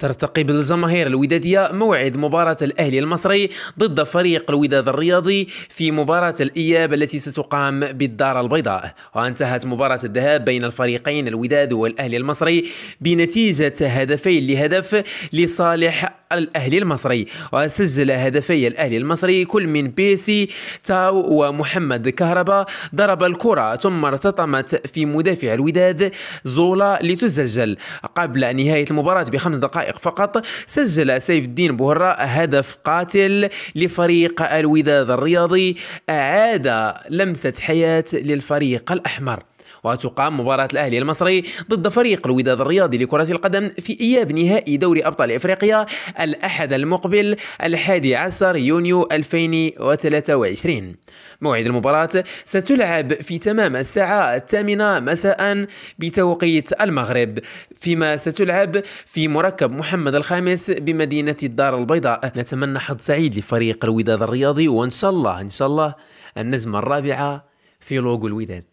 ترتقب الجماهير الودادية موعد مباراة الأهلي المصري ضد فريق الوداد الرياضي في مباراة الإياب التي ستقام بالدار البيضاء وانتهت مباراة الذهاب بين الفريقين الوداد والأهلي المصري بنتيجة هدفين لهدف لصالح الاهلي المصري وسجل هدفي الاهلي المصري كل من بيسي تاو ومحمد كهربا ضرب الكرة ثم ارتطمت في مدافع الوداد زولا لتسجل قبل نهاية المباراة بخمس دقائق فقط سجل سيف الدين بوهرا هدف قاتل لفريق الوداد الرياضي أعاد لمسة حياة للفريق الأحمر وتقام مباراة الأهلي المصري ضد فريق الوداد الرياضي لكرة القدم في إياب نهائي دوري أبطال إفريقيا الأحد المقبل الحادي عشر يونيو 2023 موعد المباراة ستلعب في تمام الساعة الثامنة مساء بتوقيت المغرب فيما ستلعب في مركب محمد الخامس بمدينة الدار البيضاء نتمنى حظ سعيد لفريق الوداد الرياضي وإن شاء الله إن شاء الله النجمة الرابعة في لوغو الوداد